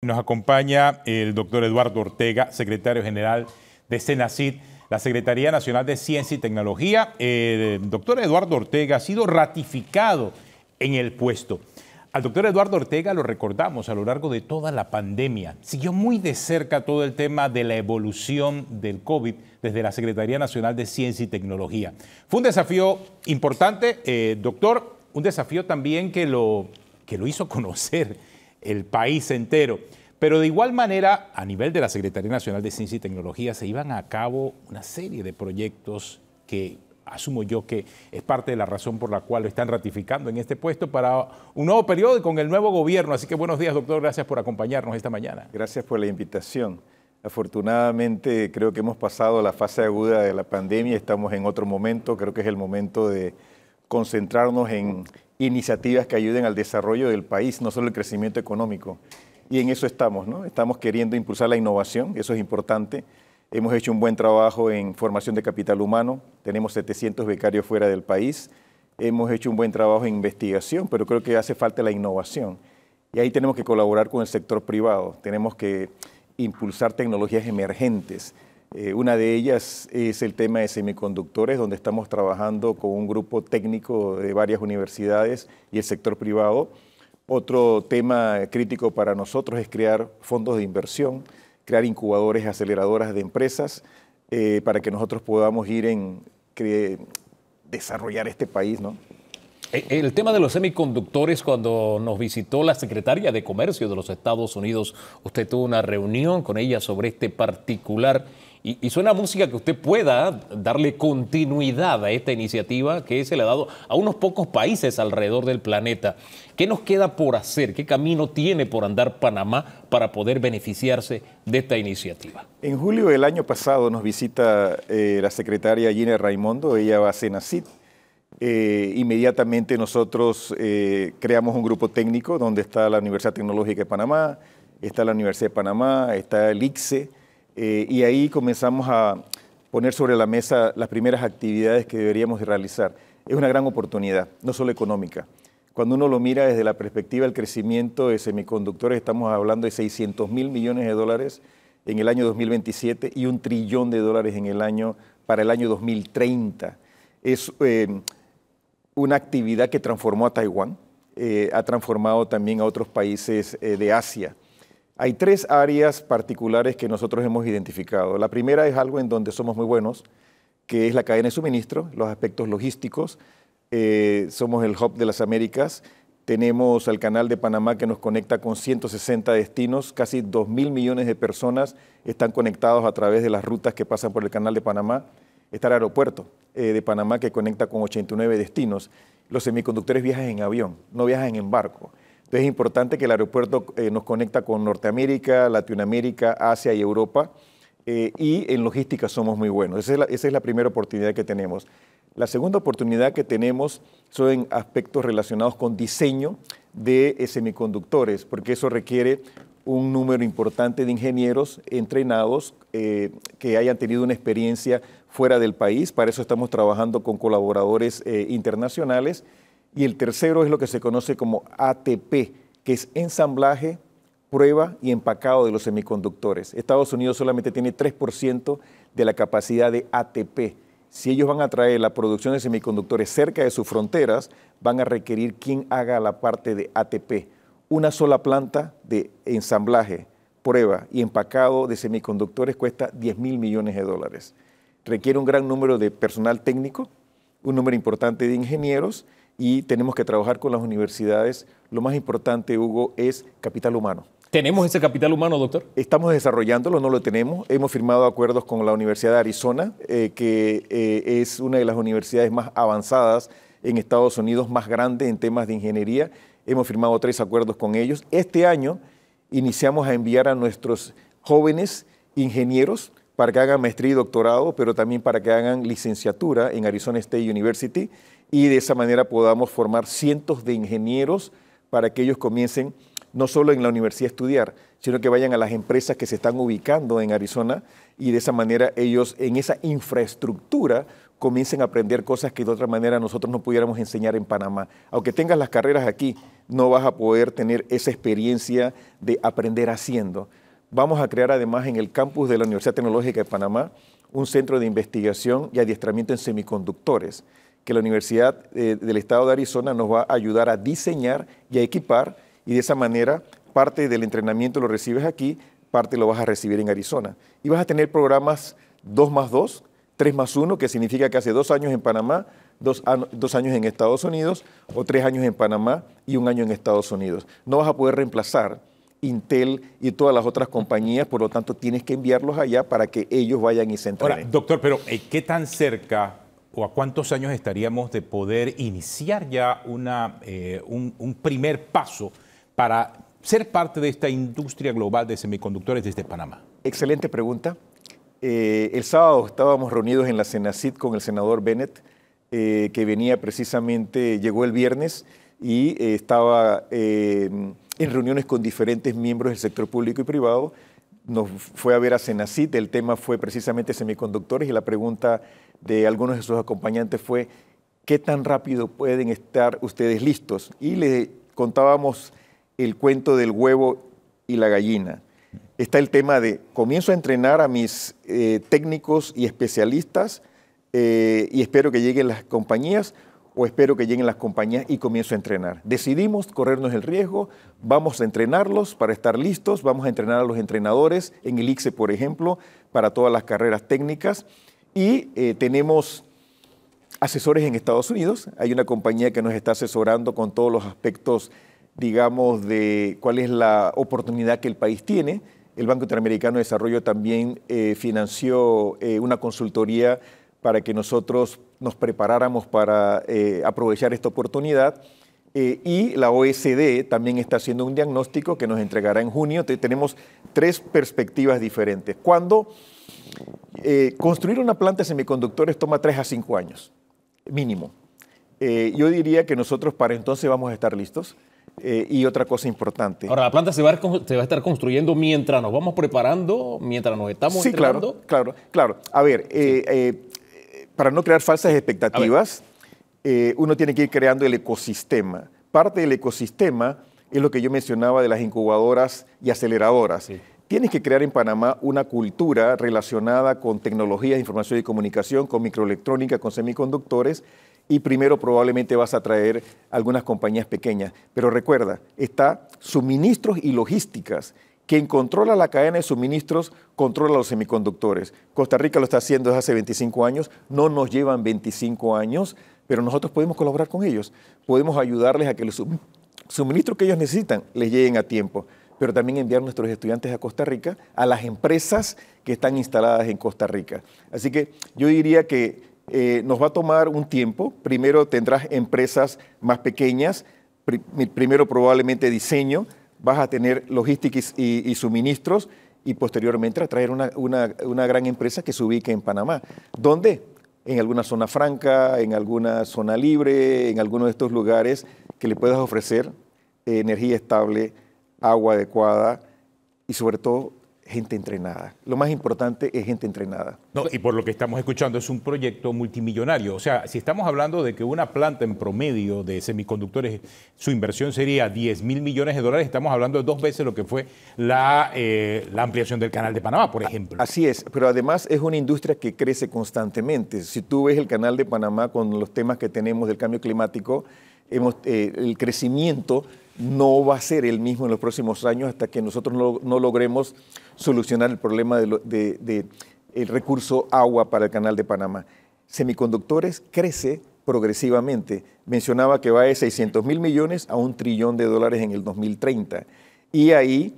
Nos acompaña el doctor Eduardo Ortega, secretario general de CENACID, la Secretaría Nacional de Ciencia y Tecnología. El doctor Eduardo Ortega ha sido ratificado en el puesto. Al doctor Eduardo Ortega lo recordamos a lo largo de toda la pandemia. Siguió muy de cerca todo el tema de la evolución del COVID desde la Secretaría Nacional de Ciencia y Tecnología. Fue un desafío importante, eh, doctor, un desafío también que lo, que lo hizo conocer el país entero. Pero de igual manera, a nivel de la Secretaría Nacional de Ciencia y Tecnología, se iban a cabo una serie de proyectos que asumo yo que es parte de la razón por la cual lo están ratificando en este puesto para un nuevo periodo y con el nuevo gobierno. Así que buenos días, doctor. Gracias por acompañarnos esta mañana. Gracias por la invitación. Afortunadamente, creo que hemos pasado la fase aguda de la pandemia, estamos en otro momento. Creo que es el momento de concentrarnos en iniciativas que ayuden al desarrollo del país, no solo el crecimiento económico. Y en eso estamos, ¿no? Estamos queriendo impulsar la innovación, eso es importante. Hemos hecho un buen trabajo en formación de capital humano, tenemos 700 becarios fuera del país, hemos hecho un buen trabajo en investigación, pero creo que hace falta la innovación. Y ahí tenemos que colaborar con el sector privado, tenemos que impulsar tecnologías emergentes, eh, una de ellas es el tema de semiconductores, donde estamos trabajando con un grupo técnico de varias universidades y el sector privado. Otro tema crítico para nosotros es crear fondos de inversión, crear incubadores, aceleradoras de empresas, eh, para que nosotros podamos ir en desarrollar este país, ¿no? Eh, el tema de los semiconductores, cuando nos visitó la secretaria de Comercio de los Estados Unidos, usted tuvo una reunión con ella sobre este particular y, suena música que usted pueda darle continuidad a esta iniciativa que se le ha dado a unos pocos países alrededor del planeta. ¿Qué nos queda por hacer? ¿Qué camino tiene por andar Panamá para poder beneficiarse de esta iniciativa? En julio del año pasado nos visita eh, la secretaria Gina Raimondo, ella va a CENACIT. Eh, inmediatamente nosotros eh, creamos un grupo técnico donde está la Universidad Tecnológica de Panamá, está la Universidad de Panamá, está el ICSE, eh, y ahí comenzamos a poner sobre la mesa las primeras actividades que deberíamos realizar. Es una gran oportunidad, no solo económica. Cuando uno lo mira desde la perspectiva del crecimiento de semiconductores, estamos hablando de 600 mil millones de dólares en el año 2027 y un trillón de dólares en el año, para el año 2030. Es eh, una actividad que transformó a Taiwán, eh, ha transformado también a otros países de Asia. Hay tres áreas particulares que nosotros hemos identificado. La primera es algo en donde somos muy buenos, que es la cadena de suministro, los aspectos logísticos. Eh, somos el hub de las Américas. Tenemos el canal de Panamá que nos conecta con 160 destinos. Casi 2,000 mil millones de personas están conectados a través de las rutas que pasan por el canal de Panamá. Está el aeropuerto eh, de Panamá que conecta con 89 destinos. Los semiconductores viajan en avión, no viajan en barco. Entonces es importante que el aeropuerto eh, nos conecta con Norteamérica, Latinoamérica, Asia y Europa. Eh, y en logística somos muy buenos. Esa es, la, primera oportunidad que tenemos. La segunda oportunidad que tenemos son aspectos relacionados con diseño de eh, semiconductores, porque eso requiere un número importante de ingenieros entrenados que hayan tenido una experiencia fuera del país. Para eso estamos trabajando con colaboradores internacionales y el tercero es lo que se conoce como ATP, que es ensamblaje, prueba y empacado de los semiconductores. Estados Unidos solamente tiene 3% de la capacidad de ATP. Si ellos van a traer la producción de semiconductores cerca de sus fronteras, van a requerir quien haga la parte de ATP. Una sola planta de ensamblaje, prueba y empacado de semiconductores cuesta 10 mil millones de dólares. Requiere un gran número de personal técnico, un número importante de ingenieros y tenemos que trabajar con las universidades. Lo más importante, Hugo, es capital humano. ¿Tenemos ese capital humano, doctor? Estamos desarrollándolo, no lo tenemos. Hemos firmado acuerdos con la Universidad de Arizona, eh, que eh, es una de las universidades más avanzadas en Estados Unidos, más grande en temas de ingeniería. Hemos firmado tres acuerdos con ellos. Este año iniciamos a enviar a nuestros jóvenes ingenieros para que hagan maestría y doctorado, pero también para que hagan licenciatura en Arizona State University y de esa manera podamos formar cientos de ingenieros para que ellos comiencen no solo en la universidad a estudiar, sino que vayan a las empresas que se están ubicando en Arizona y de esa manera ellos en esa infraestructura comiencen a aprender cosas que de otra manera nosotros no pudiéramos enseñar en Panamá. Aunque tengas las carreras aquí, no vas a poder tener esa experiencia de aprender haciendo. Vamos a crear además en el campus de la Universidad Tecnológica de Panamá un centro de investigación y adiestramiento en semiconductores que la Universidad eh, del Estado de Arizona nos va a ayudar a diseñar y a equipar y de esa manera parte del entrenamiento lo recibes aquí, parte lo vas a recibir en Arizona. Y vas a tener programas 2 más 2, 3 más 1, que significa que hace dos años en Panamá, dos, dos años en Estados Unidos o tres años en Panamá y un año en Estados Unidos. No vas a poder reemplazar Intel y todas las otras compañías, por lo tanto tienes que enviarlos allá para que ellos vayan y se entrenen. Ahora, doctor, pero eh, ¿qué tan cerca o a cuántos años estaríamos de poder iniciar ya eh, un, primer paso para ser parte de esta industria global de semiconductores desde Panamá? Excelente pregunta. Eh, el sábado estábamos reunidos en la cenaCId con el senador Bennett, eh, que venía precisamente, llegó el viernes y estaba en reuniones con diferentes miembros del sector público y privado nos fue a ver a Senacit, el tema fue precisamente semiconductores y la pregunta de algunos de sus acompañantes fue, ¿qué tan rápido pueden estar ustedes listos? Y le contábamos el cuento del huevo y la gallina. Está el tema de, comienzo a entrenar a mis eh, técnicos y especialistas eh, y espero que lleguen las compañías, o espero que lleguen las compañías y comienzo a entrenar. Decidimos corrernos el riesgo, vamos a entrenarlos para estar listos, vamos a entrenar a los entrenadores en el ICSE, por ejemplo, para todas las carreras técnicas y eh, tenemos asesores en Estados Unidos. Hay una compañía que nos está asesorando con todos los aspectos, digamos, de cuál es la oportunidad que el país tiene. El Banco Interamericano de Desarrollo también eh, financió eh, una consultoría para que nosotros nos preparáramos para eh, aprovechar esta oportunidad. Eh, y la OSD también está haciendo un diagnóstico que nos entregará en junio. tenemos tres perspectivas diferentes. Cuando eh, construir una planta de semiconductores toma tres a cinco años, mínimo. yo diría que nosotros para entonces vamos a estar listos. y otra cosa importante. Ahora, la planta se va, a, se va, a, estar construyendo mientras nos vamos preparando, mientras nos estamos Sí, claro, claro, A ver, para no crear falsas expectativas, eh, uno tiene que ir creando el ecosistema. Parte del ecosistema es lo que yo mencionaba de las incubadoras y aceleradoras. Tienes que crear en Panamá una cultura relacionada con tecnologías de información y comunicación, con microelectrónica, con semiconductores, y primero probablemente vas a traer algunas compañías pequeñas. Pero recuerda, está suministros y logísticas. Quien controla la cadena de suministros controla los semiconductores. Costa Rica lo está haciendo desde hace 25 años, no nos llevan 25 años, pero nosotros podemos colaborar con ellos, podemos ayudarles a que los suministros que ellos necesitan les lleguen a tiempo, pero también enviar nuestros estudiantes a Costa Rica, a las empresas que están instaladas en Costa Rica. Así que yo diría que eh, nos va a tomar un tiempo, primero tendrás empresas más pequeñas, primero probablemente diseño, vas a tener logística y, suministros y posteriormente atraer una, una, gran empresa que se ubique en Panamá. ¿Dónde? En alguna zona franca, en alguna zona libre, en alguno de estos lugares que le puedas ofrecer eh, energía estable, agua adecuada y sobre todo gente entrenada. Lo más importante es gente entrenada. No, y por lo que estamos escuchando es un proyecto multimillonario. O sea, si estamos hablando de que una planta en promedio de semiconductores, su inversión sería 10 mil millones de dólares, estamos hablando de dos veces lo que fue eh, la, ampliación del canal de Panamá, por ejemplo. Así es, pero además es una industria que crece constantemente. Si tú ves el canal de Panamá con los temas que tenemos del cambio climático, hemos, eh, el crecimiento no va a ser el mismo en los próximos años hasta que nosotros no, logremos solucionar el problema del recurso agua para el canal de Panamá. Semiconductores crece progresivamente. Mencionaba que va de 600 mil millones a un trillón de dólares en el 2030. Y ahí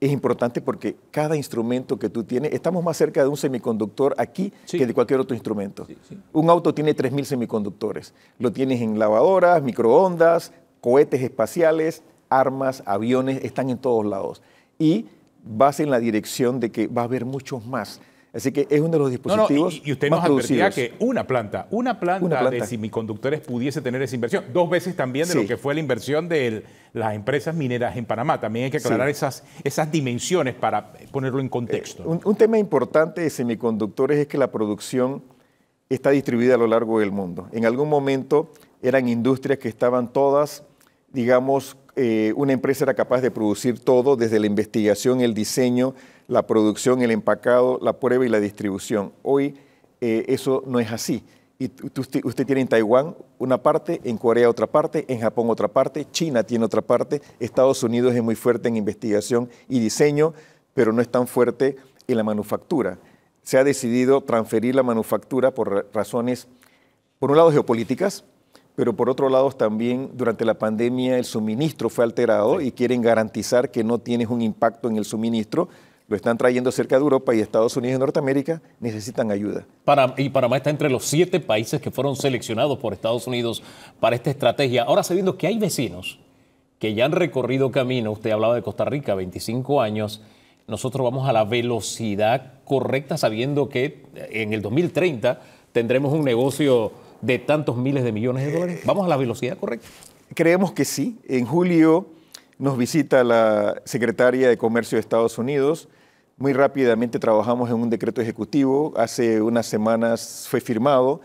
es importante porque cada instrumento que tú tienes, estamos más cerca de un semiconductor aquí que de cualquier otro instrumento. Un auto tiene mil semiconductores. Lo tienes en lavadoras, microondas, cohetes espaciales, armas, aviones, están en todos lados. Y vas en la dirección de que va a haber muchos más. Así que es uno de los dispositivos. No, y, usted nos advertía que una planta, una planta, de semiconductores pudiese tener esa inversión. Dos veces también de lo que fue la inversión de las empresas mineras en Panamá. También hay que aclarar esas, esas dimensiones para ponerlo en contexto. Eh, un, tema importante de semiconductores es que la producción está distribuida a lo largo del mundo. En algún momento eran industrias que estaban todas digamos, eh, una empresa era capaz de producir todo, desde la investigación, el diseño, la producción, el empacado, la prueba y la distribución. Hoy eh, eso no es así. Y usted, usted, tiene en Taiwán una parte, en Corea otra parte, en Japón otra parte, China tiene otra parte, Estados Unidos es muy fuerte en investigación y diseño, pero no es tan fuerte en la manufactura. Se ha decidido transferir la manufactura por razones, por un lado, geopolíticas, pero por otro lado también durante la pandemia el suministro fue alterado y quieren garantizar que no tienes un impacto en el suministro. Lo están trayendo cerca de Europa y Estados Unidos y Norteamérica necesitan ayuda. y Panamá está entre los siete países que fueron seleccionados por Estados Unidos para esta estrategia. Ahora sabiendo que hay vecinos que ya han recorrido camino, usted hablaba de Costa Rica, 25 años, nosotros vamos a la velocidad correcta sabiendo que en el 2030 tendremos un negocio de tantos miles de millones de eh, dólares? ¿Vamos a la velocidad correcta? Creemos que sí. En julio nos visita la secretaria de Comercio de Estados Unidos. Muy rápidamente trabajamos en un decreto ejecutivo. Hace unas semanas fue firmado.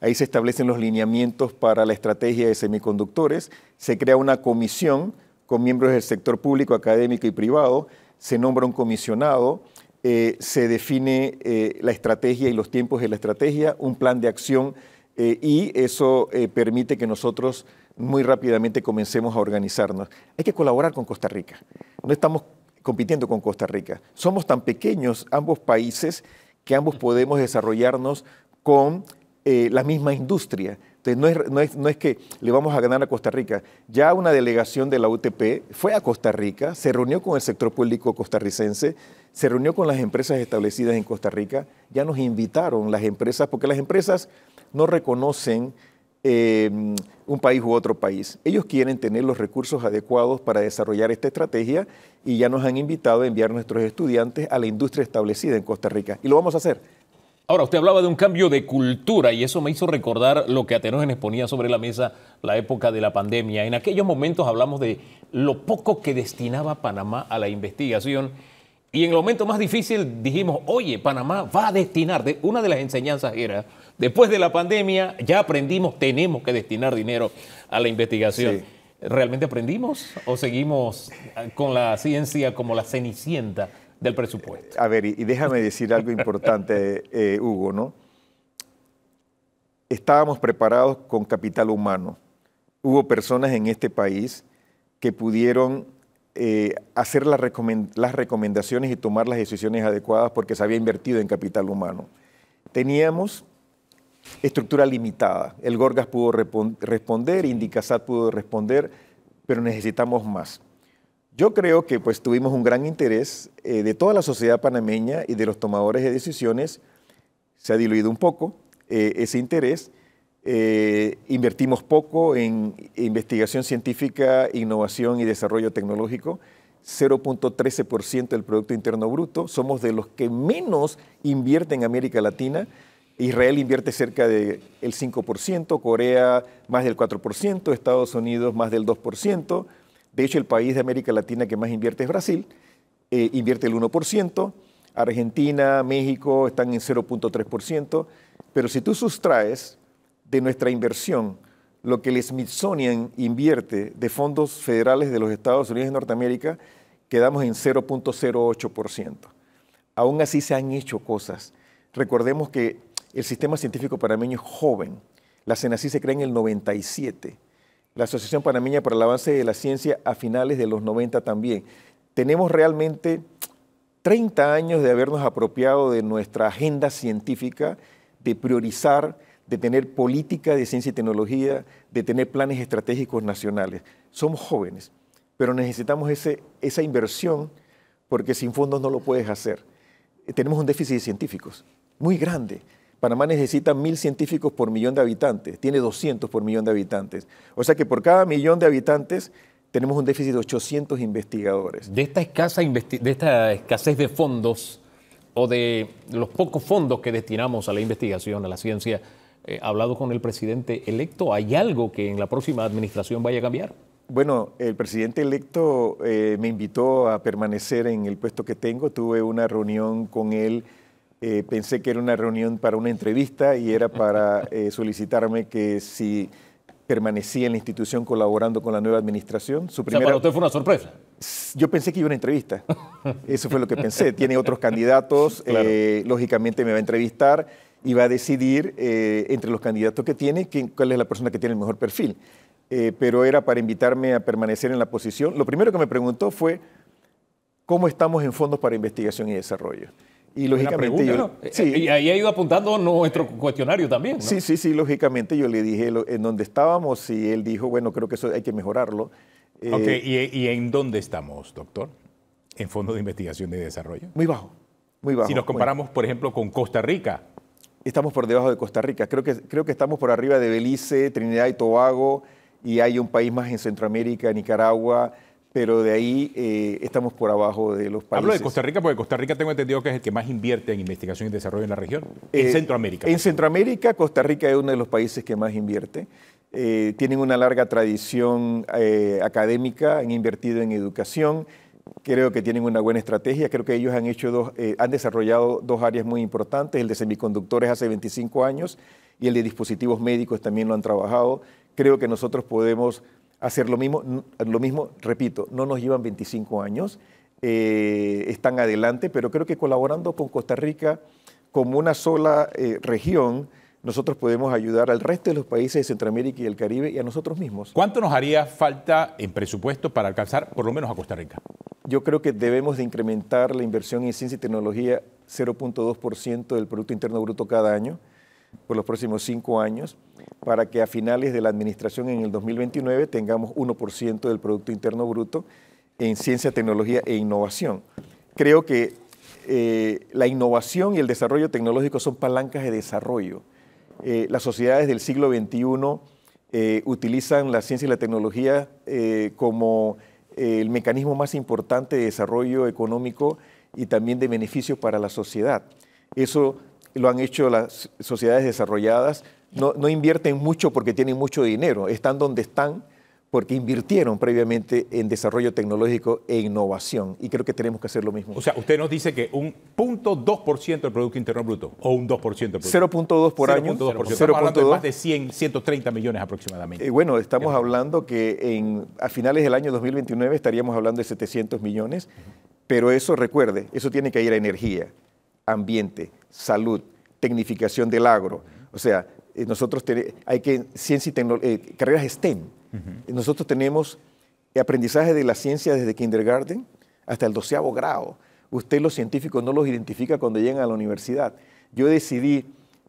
Ahí se establecen los lineamientos para la estrategia de semiconductores. Se crea una comisión con miembros del sector público, académico y privado. Se nombra un comisionado. Eh, se define eh, la estrategia y los tiempos de la estrategia, un plan de acción eh, y eso eh, permite que nosotros muy rápidamente comencemos a organizarnos. Hay que colaborar con Costa Rica. No estamos compitiendo con Costa Rica. Somos tan pequeños ambos países que ambos podemos desarrollarnos con eh, la misma industria. Entonces, no es, no es, que le vamos a ganar a Costa Rica. Ya una delegación de la UTP fue a Costa Rica, se reunió con el sector público costarricense, se reunió con las empresas establecidas en Costa Rica, ya nos invitaron las empresas, porque las empresas no reconocen em, un país u otro país. Ellos quieren tener los recursos adecuados para desarrollar esta estrategia y ya nos han invitado a enviar nuestros estudiantes a la industria establecida en Costa Rica. Y lo vamos a hacer. Ahora, usted hablaba de un cambio de cultura y eso me hizo recordar lo que Atenógenes ponía sobre la mesa la época de la pandemia. En aquellos momentos hablamos de lo poco que destinaba Panamá a la investigación y en el momento más difícil dijimos, oye, Panamá va a destinar, una de las enseñanzas era Después de la pandemia ya aprendimos, tenemos que destinar dinero a la investigación. ¿Realmente aprendimos o seguimos ah, con la ciencia como la cenicienta del presupuesto? A ver, y, déjame decir algo importante, eh, Hugo, ¿no? Estábamos preparados con capital humano. Hubo personas en este país que pudieron eh, hacer las, las recomendaciones y tomar las decisiones adecuadas porque se había invertido en capital humano. Teníamos estructura limitada. El Gorgas pudo responder, Indicasat pudo responder, pero necesitamos más. Yo creo que pues tuvimos un gran interés eh, de toda la sociedad panameña y de los tomadores de decisiones. Se ha diluido un poco eh, ese interés. Eh, invertimos poco en investigación científica, innovación y desarrollo tecnológico. 0.13% del Producto Interno Bruto. Somos de los que menos invierten en América Latina. Israel invierte cerca del 5%, Corea más del 4%, Estados Unidos más del 2%. De hecho, el país de América Latina que más invierte es Brasil, eh, invierte el 1%. Argentina, México están en 0.3%. Pero si tú sustraes de nuestra inversión lo que el Smithsonian invierte de fondos federales de los Estados Unidos de Norteamérica, quedamos en 0.08%. Aún así se han hecho cosas. Recordemos que el sistema científico panameño es joven. La CENACI se crea en el 97. La Asociación Panameña para el Avance de la Ciencia a finales de los 90 también. Tenemos realmente 30 años de habernos apropiado de nuestra agenda científica, de priorizar, de tener política de ciencia y tecnología, de tener planes estratégicos nacionales. Somos jóvenes, pero necesitamos ese, esa inversión porque sin fondos no lo puedes hacer. Tenemos un déficit de científicos muy grande. Panamá necesita mil científicos por millón de habitantes, tiene 200 por millón de habitantes. O sea que por cada millón de habitantes tenemos un déficit de 800 investigadores. De esta, escasa de esta escasez de fondos o de los pocos fondos que destinamos a la investigación, a la ciencia, eh, hablado con el presidente electo, ¿hay algo que en la próxima administración vaya a cambiar? Bueno, el presidente electo eh, me invitó a permanecer en el puesto que tengo. Tuve una reunión con él eh, pensé que era una reunión para una entrevista y era para eh, solicitarme que si permanecía en la institución colaborando con la nueva administración. Su primera... para usted fue una sorpresa. Yo pensé que iba a una entrevista. Eso fue lo que pensé. Tiene otros candidatos, eh, lógicamente me va a entrevistar y va a decidir entre los candidatos que tiene cuál es la persona que tiene el mejor perfil. pero era para invitarme a permanecer en la posición. Lo primero que me preguntó fue cómo estamos en fondos para investigación y desarrollo. Y lógicamente Y ahí ha ido apuntando nuestro cuestionario también. Sí, sí, sí, lógicamente yo le dije en dónde estábamos y él dijo, bueno, creo que eso hay que mejorarlo. Eh, ok, ¿Y, en dónde estamos, doctor? En Fondo de Investigación y Desarrollo. Muy bajo, muy bajo. Si nos comparamos, por ejemplo, con Costa Rica. Estamos por debajo de Costa Rica, creo que, creo que estamos por arriba de Belice, Trinidad y Tobago, y hay un país más en Centroamérica, Nicaragua, pero de ahí eh, estamos por abajo de los países. Hablo de Costa Rica porque Costa Rica tengo entendido que es el que más invierte en investigación y desarrollo en la región, en eh, Centroamérica. En Centroamérica, Costa Rica es uno de los países que más invierte. Eh, tienen una larga tradición académica, han invertido en educación, creo que tienen una buena estrategia. Creo que ellos han, hecho dos, han desarrollado dos áreas muy importantes, el de semiconductores hace 25 años y el de dispositivos médicos también lo han trabajado. Creo que nosotros podemos hacer lo mismo, lo mismo, repito, no nos llevan 25 años, eh, están adelante, pero creo que colaborando con Costa Rica como una sola eh, región, nosotros podemos ayudar al resto de los países de Centroamérica y el Caribe y a nosotros mismos. ¿Cuánto nos haría falta en presupuesto para alcanzar por lo menos a Costa Rica? Yo creo que debemos de incrementar la inversión en ciencia y tecnología 0.2% del Producto Interno Bruto cada año por los próximos cinco años para que a finales de la administración en el 2029 tengamos 1% del Producto Interno Bruto en ciencia, tecnología e innovación. Creo que eh, la innovación y el desarrollo tecnológico son palancas de desarrollo. Eh, las sociedades del siglo XXI eh, utilizan la ciencia y la tecnología como el mecanismo más importante de desarrollo económico y también de beneficio para la sociedad. Eso lo han hecho las sociedades desarrolladas, no, invierten mucho porque tienen mucho dinero, están donde están porque invirtieron previamente en desarrollo tecnológico e innovación. Y creo que tenemos que hacer lo mismo. O sea, usted nos dice que un 0.2% del Producto Interno Bruto o un 2% 0.2 por año. 0.2%. Estamos hablando de más de 100, 130 millones aproximadamente. y eh, bueno, estamos hablando que a finales del año 2029 estaríamos hablando de 700 millones, pero eso, recuerde, eso tiene que ir a energía, ambiente, salud, tecnificación del agro. O sea, eh, nosotros hay que ciencia y eh, carreras STEM. Nosotros tenemos aprendizaje de la ciencia desde kindergarten hasta el doceavo grado. Usted los científicos no los identifica cuando llegan a la universidad. Yo decidí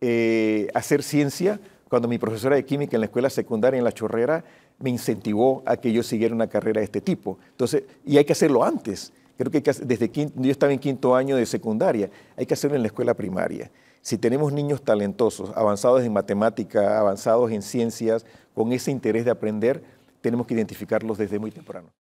eh, hacer ciencia cuando mi profesora de química en la escuela secundaria en La Chorrera me incentivó a que yo siguiera una carrera de este tipo. Entonces, y hay que hacerlo antes. Creo que, que desde quinto, yo estaba en quinto año de secundaria, hay que hacerlo en la escuela primaria si tenemos niños talentosos, avanzados en matemática, avanzados en ciencias, con ese interés de aprender, tenemos que identificarlos desde muy temprano.